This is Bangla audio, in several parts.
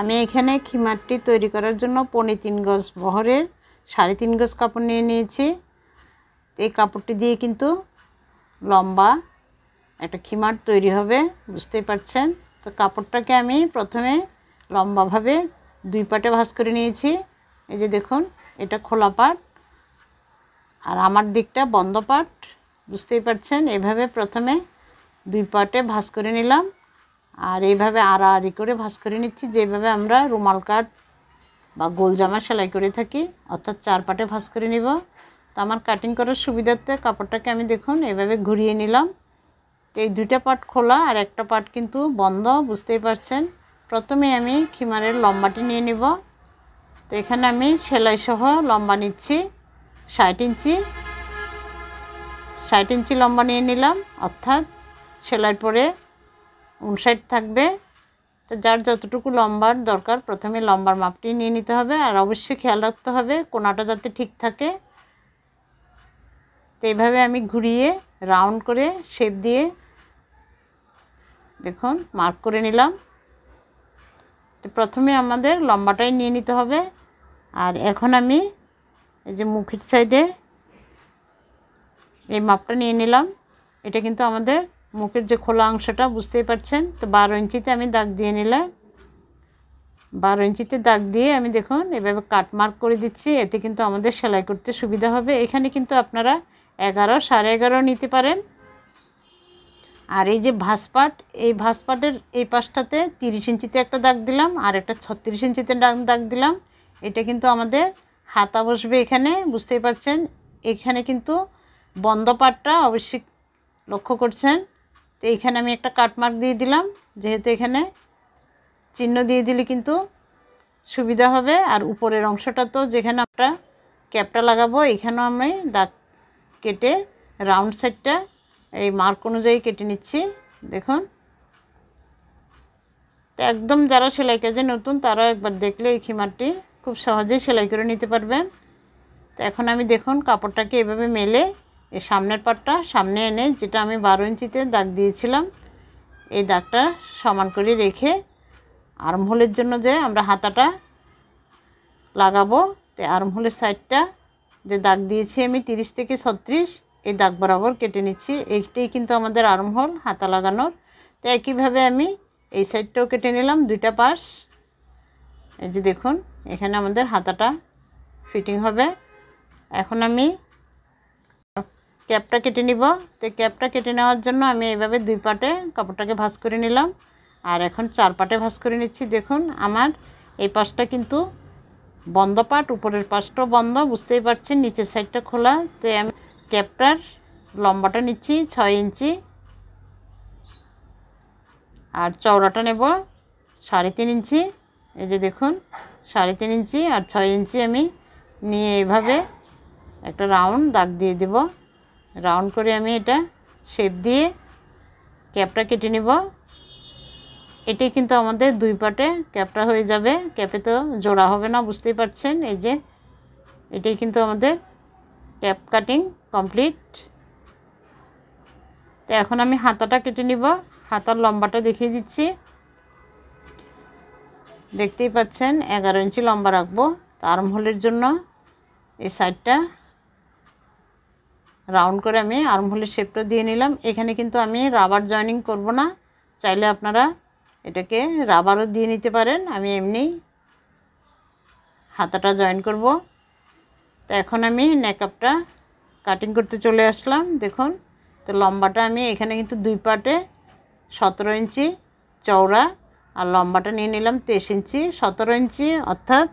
আমি এখানে খিমারটি তৈরি করার জন্য পনে তিন গজ বহরের সাড়ে তিন গজ কাপড় নিয়ে নিয়েছি এই কাপড়টি দিয়ে কিন্তু লম্বা একটা খিমার তৈরি হবে বুঝতেই পারছেন তো কাপড়টাকে আমি প্রথমে লম্বাভাবে দুই পাটে ভাঁজ করে নিয়েছি এই যে দেখুন এটা খোলা পাট আর আমার দিকটা বন্ধ পাট বুঝতেই পারছেন এভাবে প্রথমে দুই পাটে ভাঁজ করে নিলাম আর এইভাবে আড়াআড়ি করে ভাঁজ করে নিচ্ছি যেভাবে আমরা রুমাল কাট বা গোল জামা সেলাই করে থাকি অর্থাৎ চার পাটে ভাঁজ করে নিব তো আমার কাটিং করার সুবিধার্থে কাপড়টাকে আমি দেখুন এভাবে ঘুরিয়ে নিলাম এই দুইটা পাট খোলা আর একটা পাট কিন্তু বন্ধ বুঝতেই পারছেন প্রথমে আমি খিমারের লম্বাটি নিয়ে নিব তো এখানে আমি সেলাই সহ লম্বা নিচ্ছি ষাট ইঞ্চি ষাট ইঞ্চি লম্বা নিয়ে নিলাম অর্থাৎ সেলাই পরে উনষাট থাকবে তো যার যতটুকু লম্বার দরকার প্রথমে লম্বার মাপটি নিয়ে নিতে হবে আর অবশ্যই খেয়াল রাখতে হবে কোনাটা যাতে ঠিক থাকে তো এইভাবে আমি ঘুরিয়ে রাউন্ড করে শেপ দিয়ে দেখুন মার্ক করে নিলাম তো প্রথমে আমাদের লম্বাটাই নিয়ে নিতে হবে আর এখন আমি এই যে মুখের সাইডে এই মাপটা নিয়ে নিলাম এটা কিন্তু আমাদের মুখের যে খোলা অংশটা বুঝতেই পারছেন তো বারো ইঞ্চিতে আমি দাগ দিয়ে নিলাম বারো ইঞ্চিতে দাগ দিয়ে আমি দেখুন এভাবে কাট মার্ক করে দিচ্ছি এতে কিন্তু আমাদের সেলাই করতে সুবিধা হবে এখানে কিন্তু আপনারা এগারো সাড়ে এগারো নিতে পারেন আর এই যে ভাসপাট এই ভাসপাটের এই পাশটাতে তিরিশ ইঞ্চিতে একটা দাগ দিলাম আর একটা ছত্রিশ ইঞ্চিতে দাগ দিলাম এটা কিন্তু আমাদের হাতা বসবে এখানে বুঝতেই পারছেন এখানে কিন্তু বন্ধ পাটটা অবশ্যই লক্ষ্য করছেন এইখানে আমি একটা কাটমার্ক দিয়ে দিলাম যেহেতু এখানে চিহ্ন দিয়ে দিলে কিন্তু সুবিধা হবে আর উপরের অংশটা তো যেখানে আমরা ক্যাপটা লাগাবো এখানেও আমি দাগ কেটে রাউন্ড সাইডটা এই মার্ক অনুযায়ী কেটে নিচ্ছি দেখুন তো একদম যারা সেলাই কাজে নতুন তারা একবার দেখলে এই খিমারটি খুব সহজেই সেলাই করে নিতে পারবেন তো এখন আমি দেখুন কাপড়টাকে এভাবে মেলে এই সামনের পাটটা সামনে এনে যেটা আমি বারো ইঞ্চিতে দাগ দিয়েছিলাম এই দাগটা সমান করে রেখে আর্মহোলের জন্য যে আমরা হাতাটা লাগাবো তো আর্মহোলের সাইডটা যে দাগ দিয়েছি আমি তিরিশ থেকে ছত্রিশ এই দাগ বরাবর কেটে নিচ্ছি এইটাই কিন্তু আমাদের আর্মহোল হাতা লাগানোর তো একইভাবে আমি এই সাইডটাও কেটে নিলাম দুইটা পাশ এই যে দেখুন এখানে আমাদের হাতাটা ফিটিং হবে এখন আমি ক্যাপটা কেটে নিব তো ক্যাপটা কেটে নেওয়ার জন্য আমি এইভাবে দুই পাটে কাপড়টাকে ভাজ করে নিলাম আর এখন চার পাটে ভাজ করে নিচ্ছি দেখুন আমার এই পাশটা কিন্তু বন্ধ পাট উপরের পাশটাও বন্ধ বুঝতেই পারছেন নিচের সাইডটা খোলা তো আমি ক্যাপটার লম্বাটা নিচ্ছি ছয় ইঞ্চি আর চওড়াটা নেব সাড়ে তিন ইঞ্চি এই যে দেখুন সাড়ে তিন ইঞ্চি আর ছয় ইঞ্চি আমি নিয়ে এইভাবে একটা রাউন্ড দাগ দিয়ে দেবো রাউন্ড করে আমি এটা শেপ দিয়ে ক্যাপটা কেটে নিব এটি কিন্তু আমাদের দুই পাটে ক্যাপটা হয়ে যাবে ক্যাপে তো জোড়া হবে না বুঝতেই পারছেন এই যে এটি কিন্তু আমাদের ক্যাপ কাটিং কমপ্লিট তো এখন আমি হাতাটা কেটে নিব হাতার লম্বাটা দেখিয়ে দিচ্ছি দেখতেই পাচ্ছেন এগারো ইঞ্চি লম্বা রাখবো তার মহলের জন্য এই সাইডটা রাউন্ড করে আমি আর্মহোলের শেপটা দিয়ে নিলাম এখানে কিন্তু আমি রাবার জয়নিং করব না চাইলে আপনারা এটাকে রাবারও দিয়ে নিতে পারেন আমি এমনি হাতাটা জয়েন করব তো এখন আমি নেকআপটা কাটিং করতে চলে আসলাম দেখুন তো লম্বাটা আমি এখানে কিন্তু দুই পাটে সতেরো ইঞ্চি চওড়া আর লম্বাটা নিয়ে নিলাম তেইশ ইঞ্চি সতেরো ইঞ্চি অর্থাৎ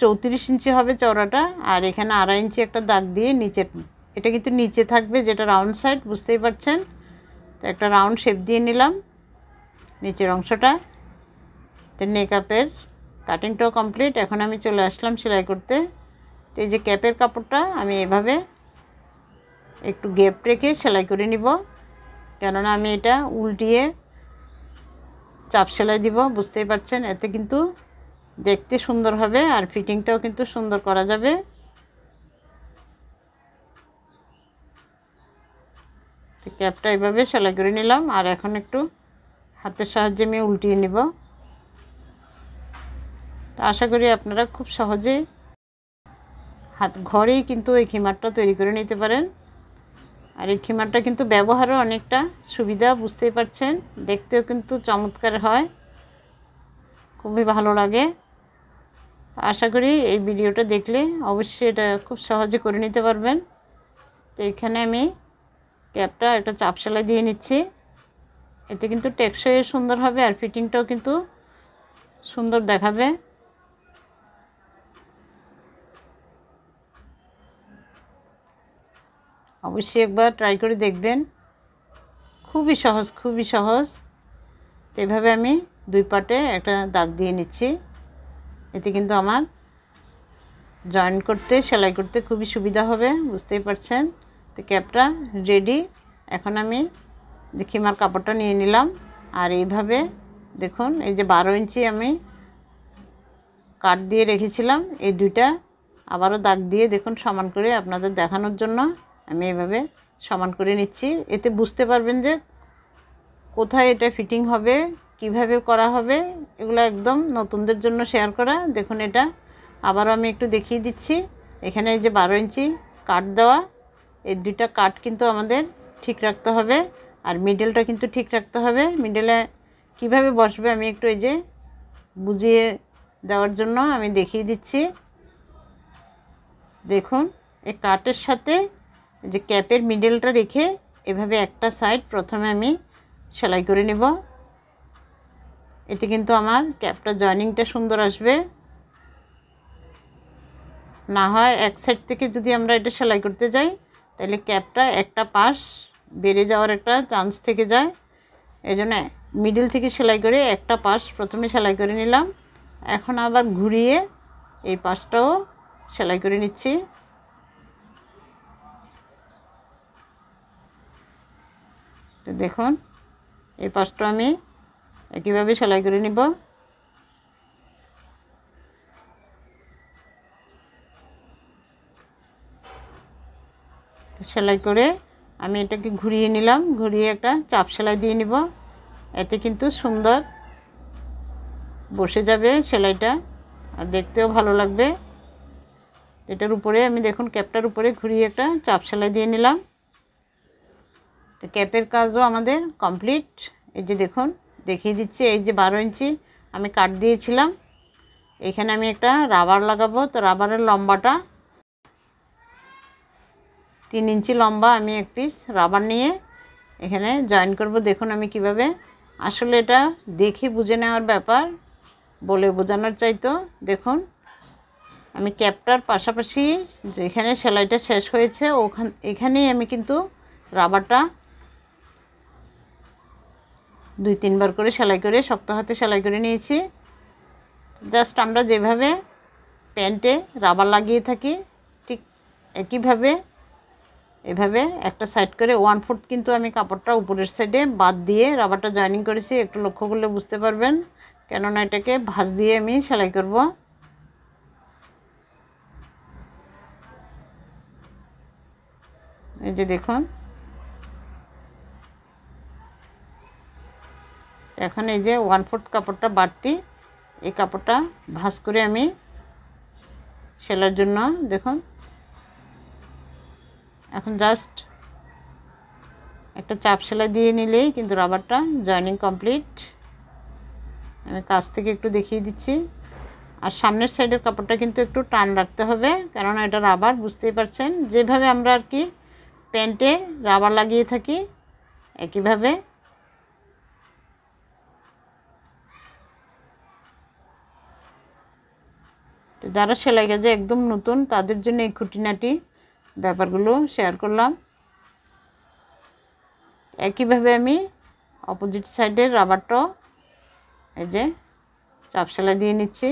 চৌত্রিশ ইঞ্চি হবে চওড়াটা আর এখানে আড়াই ইঞ্চি একটা দাগ দিয়ে নিচের এটা কিন্তু নিচে থাকবে যেটা রাউন্ড সাইড বুঝতেই পারছেন তো একটা রাউন্ড শেপ দিয়ে নিলাম নিচের অংশটা তো নেকআপের কাটিংটাও কমপ্লিট এখন আমি চলে আসলাম সেলাই করতে তো এই যে ক্যাপের কাপড়টা আমি এভাবে একটু গ্যাপ রেখে সেলাই করে নিব কেননা আমি এটা উল্টিয়ে চাপ সেলাই দিব বুঝতেই পারছেন এতে কিন্তু দেখতে সুন্দর হবে আর ফিটিংটাও কিন্তু সুন্দর করা যাবে তো ক্যাপটা এভাবে সেলাই করে নিলাম আর এখন একটু হাতের সাহায্যে আমি উল্টিয়ে নেব তো আশা করি আপনারা খুব সহজেই হাত ঘরেই কিন্তু এই খিমারটা তৈরি করে নিতে পারেন আর এই খিমারটা কিন্তু ব্যবহারও অনেকটা সুবিধা বুঝতেই পারছেন দেখতেও কিন্তু চমৎকার হয় খুবই ভালো লাগে আশা করি এই ভিডিওটা দেখলে অবশ্যই এটা খুব সহজে করে নিতে পারবেন তো এখানে আমি ক্যাপটা একটা চাপ সেলাই দিয়ে নিচ্ছি এতে কিন্তু টেকসই সুন্দর হবে আর ফিটিংটাও কিন্তু সুন্দর দেখাবে অবশ্যই একবার ট্রাই করে দেখবেন খুবই সহজ খুবই সহজ এভাবে আমি দুই পাটে একটা দাগ দিয়ে নিচ্ছি এতে কিন্তু আমার জয়েন করতে সেলাই করতে খুবই সুবিধা হবে বুঝতেই পারছেন তো ক্যাপটা রেডি এখন আমি খিমার কাপড়টা নিয়ে নিলাম আর এইভাবে দেখুন এই যে বারো ইঞ্চি আমি কাট দিয়ে রেখেছিলাম এই দুইটা আবারও দাগ দিয়ে দেখুন সমান করে আপনাদের দেখানোর জন্য আমি এভাবে সমান করে নিচ্ছি এতে বুঝতে পারবেন যে কোথায় এটা ফিটিং হবে কিভাবে করা হবে এগুলো একদম নতুনদের জন্য শেয়ার করা দেখুন এটা আবারও আমি একটু দেখিয়ে দিচ্ছি এখানে এই যে বারো ইঞ্চি কাট দেওয়া এই দুইটা কাট কিন্তু আমাদের ঠিক রাখতে হবে আর মিডেলটা কিন্তু ঠিক রাখতে হবে মিডেলে কিভাবে বসবে আমি একটু এই যে বুঝিয়ে দেওয়ার জন্য আমি দেখিয়ে দিচ্ছি দেখুন এই কাটের সাথে যে ক্যাপের মিডেলটা রেখে এভাবে একটা সাইড প্রথমে আমি সেলাই করে নেব এতে কিন্তু আমার ক্যাপটা জয়নিংটা সুন্দর আসবে না হয় এক সাইড থেকে যদি আমরা এটা সেলাই করতে যাই তাহলে ক্যাপটা একটা পাশ বেড়ে যাওয়ার একটা চান্স থেকে যায় এই জন্য মিডিল থেকে সেলাই করে একটা পাশ প্রথমে সেলাই করে নিলাম এখন আবার ঘুরিয়ে এই পাশটাও সেলাই করে নিচ্ছি দেখুন এই পাশটা আমি একইভাবে সেলাই করে নিব সেলাই করে আমি এটাকে ঘুরিয়ে নিলাম ঘুরিয়ে একটা চাপ সেলাই দিয়ে নিব এতে কিন্তু সুন্দর বসে যাবে সেলাইটা আর দেখতেও ভালো লাগবে এটার উপরে আমি দেখুন ক্যাপটার উপরে ঘুরিয়ে একটা চাপ সেলাই দিয়ে নিলাম তো ক্যাপের কাজও আমাদের কমপ্লিট এই যে দেখুন দেখিয়ে দিচ্ছি এই যে বারো ইঞ্চি আমি কাট দিয়েছিলাম এখানে আমি একটা রাবার লাগাবো তো রাবারের লম্বাটা তিন ইঞ্চি লম্বা আমি এক পিস রাবার নিয়ে এখানে জয়েন করব দেখুন আমি কিভাবে আসলে এটা দেখে বুঝে নেওয়ার ব্যাপার বলে বোঝানোর চাইতো দেখুন আমি ক্যাপটার পাশাপাশি যেখানে সেলাইটা শেষ হয়েছে ওখান এখানেই আমি কিন্তু রাবারটা দুই তিনবার করে সেলাই করে শক্ত হাতে সেলাই করে নিয়েছি জাস্ট আমরা যেভাবে প্যান্টে রাবার লাগিয়ে থাকি ঠিক একইভাবে এভাবে একটা সাইড করে ওয়ান ফুট কিন্তু আমি কাপড়টা উপরের সাইডে বাদ দিয়ে রাবারটা জয়েনিং করেছি একটু লক্ষ্য করলে বুঝতে পারবেন কেননা এটাকে ভাঁজ দিয়ে আমি সেলাই করব এই যে দেখুন এখন এই যে ওয়ান ফুট কাপড়টা বাড়তি এই কাপড়টা ভাঁজ করে আমি সেলার জন্য দেখুন এখন জাস্ট একটা চাপ সেলাই দিয়ে নিলেই কিন্তু রাবারটা জয়নিং কমপ্লিট আমি কাছ থেকে একটু দেখিয়ে দিচ্ছি আর সামনের সাইডের কাপড়টা কিন্তু একটু টান রাখতে হবে কেননা এটা রাবার বুঝতেই পারছেন যেভাবে আমরা আর কি প্যান্টে রাবার লাগিয়ে থাকি একইভাবে যারা সেলাই কাজে একদম নতুন তাদের জন্য এই খুঁটিনাটি ব্যাপারগুলো শেয়ার করলাম একইভাবে আমি অপোজিট সাইডের রাবারটাও এই যে চাপ সেলাই দিয়ে নিচ্ছি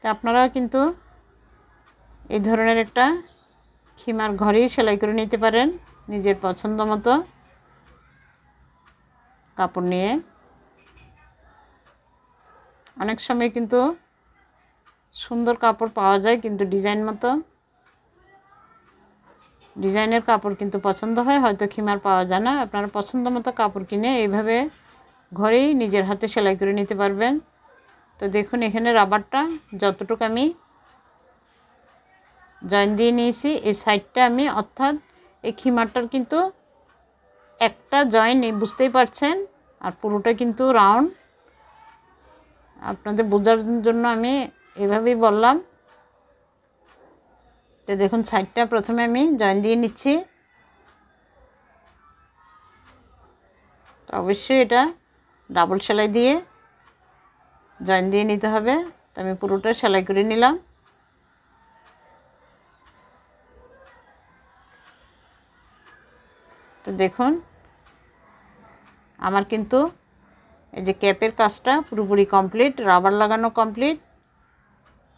তা আপনারা কিন্তু এই ধরনের একটা খিমার ঘরেই সেলাই করে নিতে পারেন নিজের পছন্দ মতো কাপড় নিয়ে অনেক সময় কিন্তু সুন্দর কাপড় পাওয়া যায় কিন্তু ডিজাইন মতো ডিজাইনের কাপড় কিন্তু পছন্দ হয় হয়তো খিমার পাওয়া যায় না আপনারা পছন্দ মতো কাপড় কিনে এইভাবে ঘরেই নিজের হাতে সেলাই করে নিতে পারবেন তো দেখুন এখানে রাবারটা যতটুকু আমি জয়েন দিয়ে নিয়েছি এই সাইডটা আমি অর্থাৎ এই খিমারটার কিন্তু একটা জয়েন বুঝতেই পারছেন আর পুরোটা কিন্তু রাউন্ড আপনাদের বোঝার জন্য আমি এভাবেই বললাম তো দেখুন সাইডটা প্রথমে আমি জয়েন দিয়ে নিচ্ছি অবশ্যই এটা ডাবল সেলাই দিয়ে জয়েন দিয়ে নিতে হবে তো আমি পুরোটা সেলাই করে নিলাম তো দেখুন আমার কিন্তু এই যে ক্যাপের কাজটা পুরোপুরি কমপ্লিট রাবার লাগানো কমপ্লিট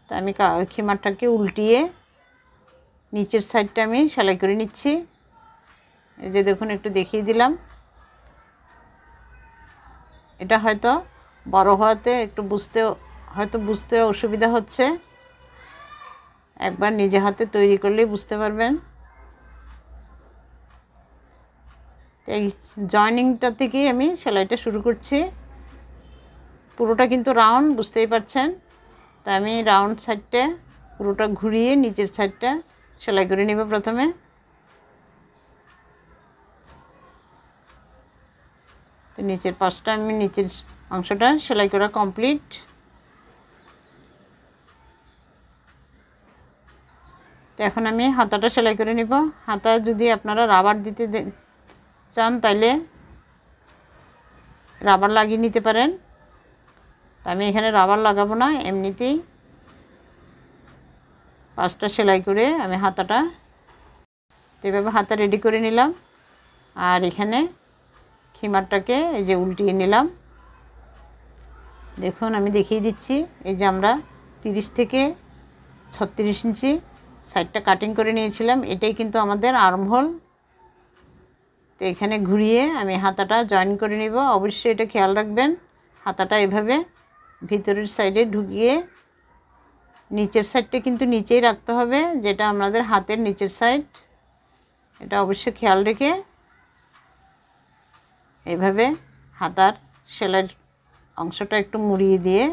তা আমি খিমারটাকে উল্টিয়ে নিচের সাইডটা আমি সেলাই করে নিচ্ছি এই যে দেখুন একটু দেখিয়ে দিলাম এটা হয়তো বড় হওয়াতে একটু বুঝতে হয়তো বুঝতে অসুবিধা হচ্ছে একবার নিজে হাতে তৈরি করলেই বুঝতে পারবেন এই জয়নিংটা থেকেই আমি সেলাইটা শুরু করছি পুরোটা কিন্তু রাউন্ড বুঝতেই পারছেন তা আমি রাউন্ড সাইডটা পুরোটা ঘুরিয়ে নিচের সাইডটা সেলাই করে নেব প্রথমে তো নিচের পাশটা আমি নিচের অংশটা সেলাই করা কমপ্লিট তো এখন আমি হাতাটা সেলাই করে নিব হাতা যদি আপনারা রাবার দিতে চান তাইলে রাবার লাগিয়ে নিতে পারেন আমি এখানে রাবার লাগাবো না এমনিতেই পাঁচটা সেলাই করে আমি হাতাটা তো এভাবে হাতা রেডি করে নিলাম আর এখানে খিমারটাকে এই যে উল্টিয়ে নিলাম দেখুন আমি দেখিয়ে দিচ্ছি এই যে আমরা তিরিশ থেকে ছত্রিশ ইঞ্চি সাইডটা কাটিং করে নিয়েছিলাম এটাই কিন্তু আমাদের আর্ম হোল তো এখানে ঘুরিয়ে আমি হাতাটা জয়েন করে নিব অবশ্যই এটা খেয়াল রাখবেন হাতাটা এভাবে ভিতরের সাইডে ঢুকিয়ে নিচের সাইডটা কিন্তু নিচেই রাখতে হবে যেটা আমাদের হাতের নিচের সাইড এটা অবশ্যই খেয়াল রেখে এভাবে হাতার সেলাইয়ের অংশটা একটু মুড়িয়ে দিয়ে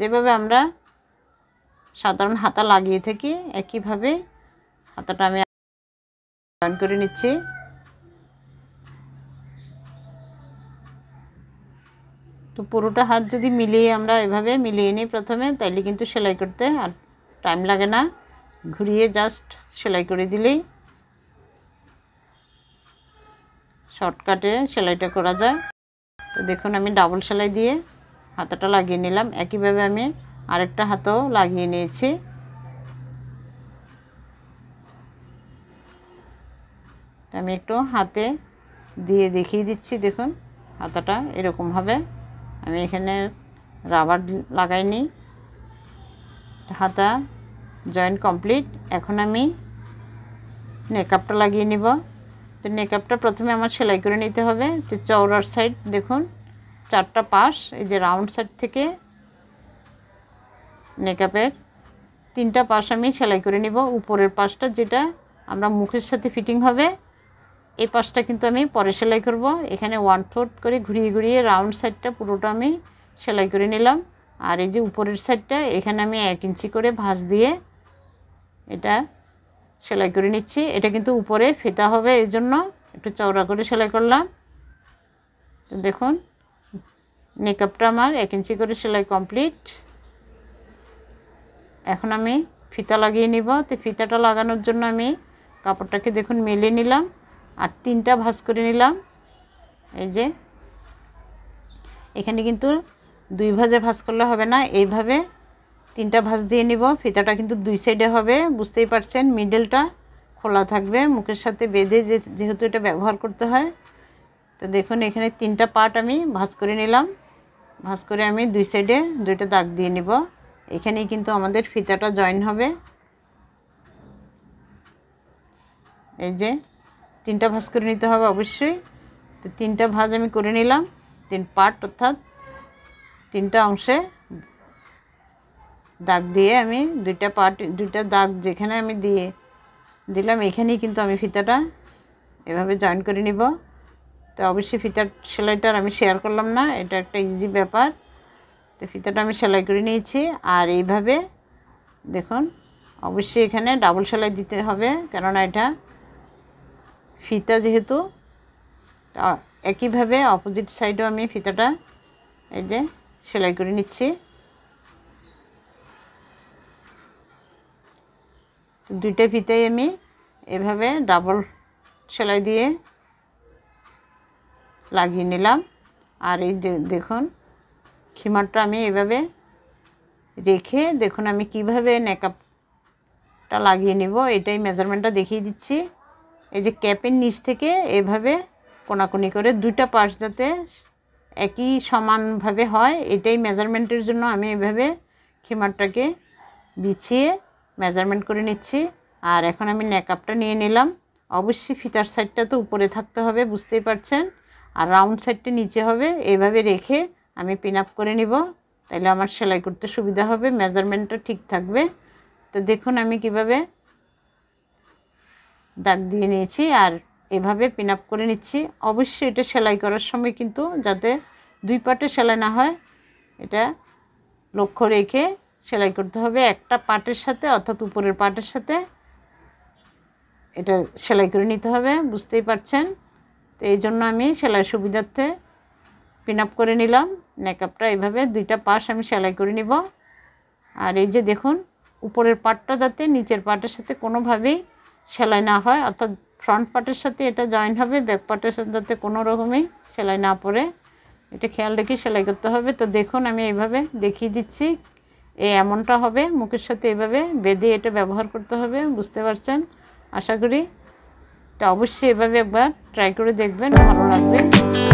যেভাবে আমরা সাধারণ হাতা লাগিয়ে থাকি একইভাবে হাতাটা আমি করে নিচ্ছি তো পুরোটা হাত যদি মিলিয়ে আমরা এভাবে মিলিয়ে নিই প্রথমে তাইলে কিন্তু সেলাই করতে আর টাইম লাগে না ঘুরিয়ে জাস্ট সেলাই করে দিলেই শর্টকাটে সেলাইটা করা যায় তো দেখুন আমি ডাবল সেলাই দিয়ে হাতাটা লাগিয়ে নিলাম একইভাবে আমি আরেকটা হাতও লাগিয়ে নিয়েছি আমি একটু হাতে দিয়ে দেখিয়ে দিচ্ছি দেখুন হাতাটা এরকম হবে আমি এখানে রাবার লাগাইনি হাতা জয়েন্ট কমপ্লিট এখন আমি নেকআপটা লাগিয়ে নিব তো নেকআপটা প্রথমে আমার সেলাই করে নিতে হবে তো চৌড়ার সাইড দেখুন চারটা পাশ এই যে রাউন্ড সাইড থেকে নেকআপের তিনটা পাশ আমি সেলাই করে নিব উপরের পাশটা যেটা আমরা মুখের সাথে ফিটিং হবে এই পাশটা কিন্তু আমি পরে সেলাই করব এখানে ওয়ান ফোর্থ করে ঘুরিয়ে ঘুরিয়ে রাউন্ড সাইডটা পুরোটা আমি সেলাই করে নিলাম আর এই যে উপরের সাইডটা এখানে আমি এক ইঞ্চি করে ভাঁজ দিয়ে এটা সেলাই করে নিচ্ছি এটা কিন্তু উপরে ফিতা হবে এই জন্য একটু চওড়া করে সেলাই করলাম দেখুন মেকআপটা আমার এক ইঞ্চি করে সেলাই কমপ্লিট এখন আমি ফিতা লাগিয়ে নিব তো ফিতাটা লাগানোর জন্য আমি কাপড়টাকে দেখুন মেলে নিলাম আর তিনটা ভাজ করে নিলাম এই যে এখানে কিন্তু দুই ভাজে ভাজ করলে হবে না এইভাবে তিনটা ভাজ দিয়ে নিব ফিতাটা কিন্তু দুই সাইডে হবে বুঝতেই পারছেন মিডেলটা খোলা থাকবে মুখের সাথে বেঁধে যে যেহেতু এটা ব্যবহার করতে হয় তো দেখুন এখানে তিনটা পার্ট আমি ভাজ করে নিলাম ভাজ করে আমি দুই সাইডে দুইটা দাগ দিয়ে নিব এখানেই কিন্তু আমাদের ফিতাটা জয়েন হবে এই যে তিনটা ভাজ করে নিতে হবে অবশ্যই তো তিনটা ভাজ আমি করে নিলাম তিন পার্ট অর্থাৎ তিনটা অংশে দাগ দিয়ে আমি দুইটা পার্ট দুইটা দাগ যেখানে আমি দিয়ে দিলাম এখানেই কিন্তু আমি ফিতাটা এভাবে জয়েন করে নিব তো অবশ্যই ফিতার সেলাইটার আমি শেয়ার করলাম না এটা একটা ইজি ব্যাপার তো ফিতাটা আমি সেলাই করে নিয়েছি আর এইভাবে দেখুন অবশ্যই এখানে ডাবল সেলাই দিতে হবে কেননা এটা ফিতা যেহেতু একইভাবে অপোজিট সাইডেও আমি ফিতাটা এই যে সেলাই করে নিচ্ছি দুইটা ফিতাই আমি এভাবে ডাবল সেলাই দিয়ে লাগিয়ে নিলাম আর এই যে দেখুন খিমারটা আমি এভাবে রেখে দেখুন আমি কিভাবে নেকআপটা লাগিয়ে নিব এটাই মেজারমেন্টটা দেখিয়ে দিচ্ছি এই যে ক্যাপের নিচ থেকে এভাবে কোনাকুনি করে দুইটা পাশ যাতে একই সমানভাবে হয় এটাই মেজারমেন্টের জন্য আমি এভাবে খিমারটাকে বিছিয়ে মেজারমেন্ট করে নিচ্ছি আর এখন আমি নেকআপটা নিয়ে নিলাম অবশ্যই ফিতার সাইডটা তো উপরে থাকতে হবে বুঝতেই পারছেন আর রাউন্ড সাইডটা নিচে হবে এভাবে রেখে আমি পিন আপ করে নিব তাহলে আমার সেলাই করতে সুবিধা হবে মেজারমেন্টটা ঠিক থাকবে তো দেখুন আমি কিভাবে দাঁত দিয়ে নিয়েছি আর এভাবে পিন আপ করে নিচ্ছি অবশ্যই এটা সেলাই করার সময় কিন্তু যাতে দুই পাটে সেলাই না হয় এটা লক্ষ্য রেখে সেলাই করতে হবে একটা পাটের সাথে অর্থাৎ উপরের পাটের সাথে এটা সেলাই করে নিতে হবে বুঝতেই পারছেন তো এই জন্য আমি সেলাই সুবিধার্থে পিন আপ করে নিলাম নেকআপটা এভাবে দুইটা পাশ আমি সেলাই করে নিব আর এই যে দেখুন উপরের পাটটা যাতে নিচের পাটের সাথে কোনোভাবেই সেলাই না হয় অর্থাৎ ফ্রন্ট পার্টের সাথে এটা জয়েন হবে ব্যাক পার্টের সাথে যাতে কোনো রকমেই সেলাই না পড়ে এটা খেয়াল রেখে সেলাই করতে হবে তো দেখুন আমি এইভাবে দেখিয়ে দিচ্ছি এ এমনটা হবে মুখের সাথে এভাবে বেঁধে এটা ব্যবহার করতে হবে বুঝতে পারছেন আশা করি এটা অবশ্যই এভাবে একবার ট্রাই করে দেখবেন ভালো লাগবে